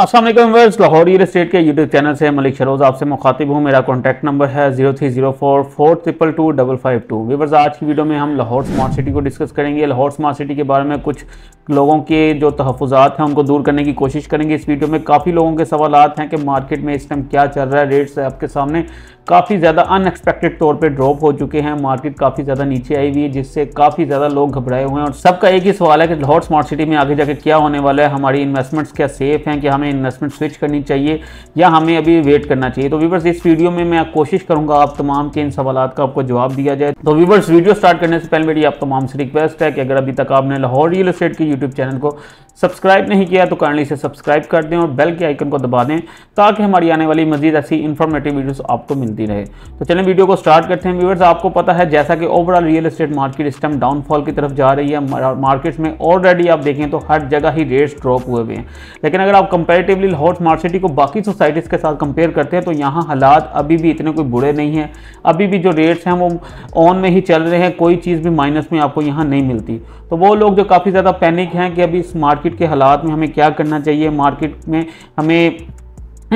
असलम वर्स Lahore real estate के YouTube channel से मलिक शरोज आपसे मुखातिब हूँ मेरा कॉन्टैक्ट नंबर है zero three zero four four triple two double five two viewers आज की वीडियो में हम लाहौर स्मार्ट सिटी को डिस्कस करेंगे लाहौर स्मार्ट सिटी के बारे में कुछ लोगों के जो तहफात हैं उनको दूर करने की कोशिश करेंगे इस वीडियो में काफ़ी लोगों के सवाल हैं कि मार्केट में इस टाइम क्या चल रहा है रेट्स आपके सामने काफ़ी ज़्यादा अनएक्सपेक्टेड तौर पे ड्रॉप हो चुके हैं मार्केट काफ़ी ज़्यादा नीचे आई हुई है जिससे काफ़ी ज़्यादा लोग घबराए हुए हैं और सबका एक ही सवाल है कि लाहौर स्मार्ट सिटी में आगे जाके क्या होने वाला है हमारी इन्वेस्टमेंट्स क्या सेफ हैं कि हमें इन्वेस्टमेंट स्विच करनी चाहिए या हमें अभी वेट करना चाहिए तो वीवर्स इस वीडियो में मैं कोशिश करूँगा आप तमाम के इन सवाल का आपको जवाब दिया जाए तो वीवर्स वीडियो स्टार्ट करने से पहले मेरी आप तमाम से रिक्वेस्ट है कि अगर अभी तक आपने लाहौर रियल इस्टेट के यूट्यूब चैनल को सब्सक्राइब नहीं किया तो कारण इसे सब्सक्राइब कर दें और बेल के आइकन को दबा दें ताकि हमारी आने वाली मजीद ऐसी इन्फॉर्मेटिव वीडियोज़ आपको मिलती मिलती रहे तो चलें वीडियो को स्टार्ट करते हैं व्यूवर्स आपको पता है जैसा कि ओवरऑल रियल एस्टेट मार्केट इस टाइम डाउनफॉल की तरफ जा रही है मार्केट्स में ऑलरेडी आप देखें तो हर जगह ही रेट्स ड्रॉप हुए हुए हैं लेकिन अगर आप कंपेरेटिवली लाहौर स्मार्ट सिटी को बाकी सोसाइटीज़ के साथ कंपेयर करते हैं तो यहाँ हालात अभी भी इतने कोई बुरे नहीं हैं अभी भी जो रेट्स हैं वो ऑन में ही चल रहे हैं कोई चीज़ भी माइनस में आपको यहाँ नहीं मिलती तो वो लोग जो काफ़ी ज़्यादा पैनिक हैं कि अभी इस मार्केट के हालात में हमें क्या करना चाहिए मार्केट में हमें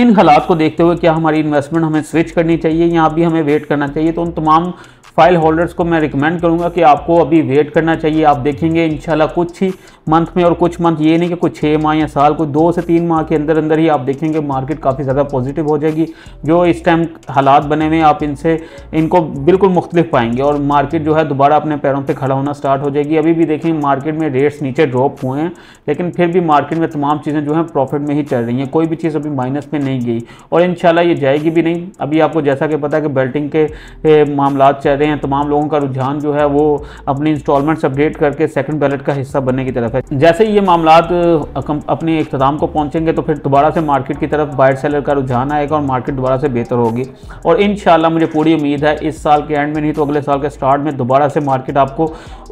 इन हालात को देखते हुए क्या हमारी इन्वेस्टमेंट हमें स्विच करनी चाहिए या अभी हमें वेट करना चाहिए तो उन तमाम फाइल होल्डर्स को मैं रिकमेंड करूंगा कि आपको अभी वेट करना चाहिए आप देखेंगे इंशाल्लाह कुछ ही मंथ में और कुछ मंथ ये नहीं कि कुछ छः माह या साल को दो से तीन माह के अंदर अंदर ही आप देखेंगे मार्केट काफ़ी ज़्यादा पॉजिटिव हो जाएगी जो इस टाइम हालात बने हुए आप इनसे इनको बिल्कुल मुख्तलिफ पाएंगे और मार्केट जो है दोबारा अपने पैरों पर खड़ा होना स्टार्ट हो जाएगी अभी भी देखें मार्केट में रेट्स नीचे ड्रॉप हुए हैं लेकिन फिर भी मार्केट में तमाम चीज़ें जो हैं प्रॉफिट में ही चल रही हैं कोई भी चीज़ अभी माइनस में नहीं गई और इन ये जाएगी भी नहीं अभी आपको जैसा कि पता है कि बेल्टिंग के मामला चल रहे हैं तमाम लोगों का रुझान जो है वो अपनी इंस्टॉलमेंट्स अपडेट करके सेकंड बैलेट का हिस्सा बनने की तरफ है जैसे ही ये मामला अपने इख्ताम को पहुँचेंगे तो फिर दोबारा से मार्केट की तरफ बायर सेलर का रुझान आएगा और मार्केट दोबारा से बेहतर होगी और इन मुझे पूरी उम्मीद है इस साल के एंड में नहीं तो अगले साल के स्टार्ट में दोबारा से मार्केट आपको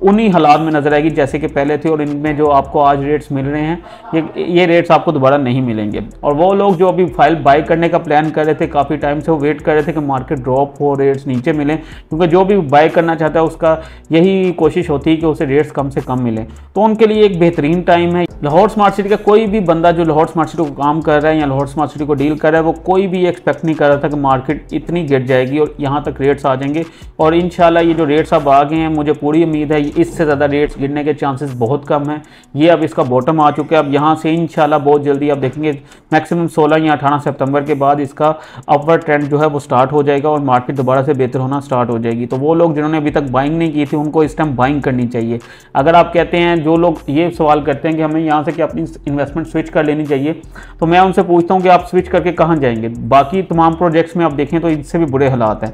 उन्हीं हालात में नज़र आएगी जैसे कि पहले थे और इनमें जो आपको आज रेट्स मिल रहे हैं ये ये रेट्स आपको दोबारा नहीं मिलेंगे और वो लोग जो अभी फाइल बाई करने का प्लान कर रहे थे काफ़ी टाइम से वो वेट कर रहे थे कि मार्केट ड्रॉप हो रेट्स नीचे मिलें क्योंकि जो भी बाई करना चाहता है उसका यही कोशिश होती है कि उसे रेट्स कम से कम मिलें तो उनके लिए एक बेहतरीन टाइम है लाहौर स्मार्ट सिटी का कोई भी बंदा जो लाहौर स्मार्ट सिटी को काम कर रहा है या लाहौर स्मार्ट सिटी को डील कर रहा है वो कोई भी एक्सपेक्ट नहीं कर रहा था कि मार्केट इतनी गिर जाएगी और यहाँ तक रेट्स आ जाएंगे और इन ये जो रेट्स अब आ गए हैं मुझे पूरी उम्मीद है इससे ज़्यादा रेट्स गिरने के चांसेस बहुत कम हैं ये अब इसका बॉटम आ चुका है अब यहाँ से इन बहुत जल्दी आप देखेंगे मैक्सिमम सोलह या अठारह सितंबर के बाद इसका अपवर ट्रेंड जो है वो स्टार्ट हो जाएगा और मार्केट दोबारा से बेहतर होना स्टार्ट हो जाएगी तो वो लोग जिन्होंने अभी तक बाइंग नहीं की थी उनको इस टाइम बाइंग करनी चाहिए अगर आप कहते हैं जो लोग ये सवाल करते हैं कि हमें यहाँ से कि अपनी इन्वेस्टमेंट स्विच कर लेनी चाहिए तो मैं उनसे पूछता हूँ कि आप स्विच करके कहाँ जाएंगे बाकी तमाम प्रोजेक्ट्स में आप देखें तो इससे भी बुरे हालात हैं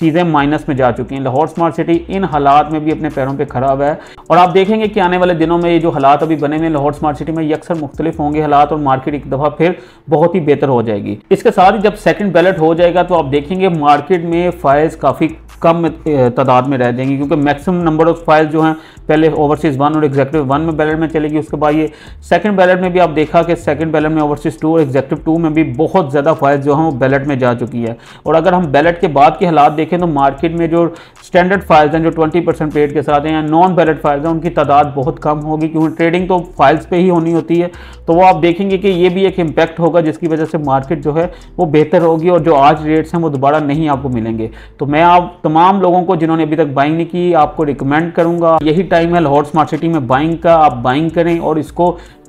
चीज़ें माइनस में जा चुकी हैं लाहौर स्मार्ट सिटी इन हालात में भी अपने पैरों पे खराब है और आप देखेंगे कि आने वाले दिनों में ये जो हालात अभी बने हुए लाहौर स्मार्ट सिटी में ये अक्सर मुख्तलिफ होंगे हालात और मार्केट एक दफ़ा फिर बहुत ही बेहतर हो जाएगी इसके साथ ही जब सेकंड बैलेट हो जाएगा तो आप देखेंगे मार्केट में फायज काफ़ी कम तादाद में रह जाएंगी क्योंकि मैक्सिमम नंबर ऑफ फाइल्स जो हैं पहले ओवरसीज़ वन और एग्जेक्टिव वन में बैलेट में चलेगी उसके बाद ये सेकंड बैलेट में भी आप देखा कि सेकंड बैलेट में ओवरसीज़ टू और एग्जेक्टिव टू में भी बहुत ज़्यादा फाइल्स जो हैं वो बैलेट में जा चुकी है और अगर हम बैलेट के बाद के हालात देखें तो मार्केट में जो स्टैंडर्ड फाइल्स हैं जो ट्वेंटी परसेंट के साथ हैं या नॉन बैलेट फाइल्स हैं उनकी तादाद बहुत कम होगी क्योंकि ट्रेडिंग तो फाइल्स पर ही होनी होती है तो वो आप देखेंगे कि ये भी एक इम्पैक्ट होगा जिसकी वजह से मार्केट जो है वो बेहतर होगी और जो आज रेट्स हैं वो दोबारा नहीं आपको मिलेंगे तो मैं आप तमाम लोगों को जिन्होंने अभी तक बाइंग नहीं की आपको रिकमेंड करूंगा यही टाइम है लाहौर स्मार्ट सिटी में बाइंग का आप बाइंग करें और इसको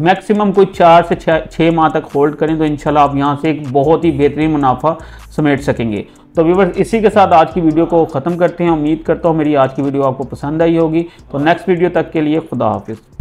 मैक्सिमम कोई चार से छः माह तक होल्ड करें तो इनशाला आप यहाँ से एक बहुत ही बेहतरीन मुनाफा समेट सकेंगे तो व्यूवर्स इसी के साथ आज की वीडियो को ख़त्म करते हैं उम्मीद करता हूँ मेरी आज की वीडियो आपको पसंद आई होगी तो नेक्स्ट वीडियो तक के लिए खुदा हाफिज़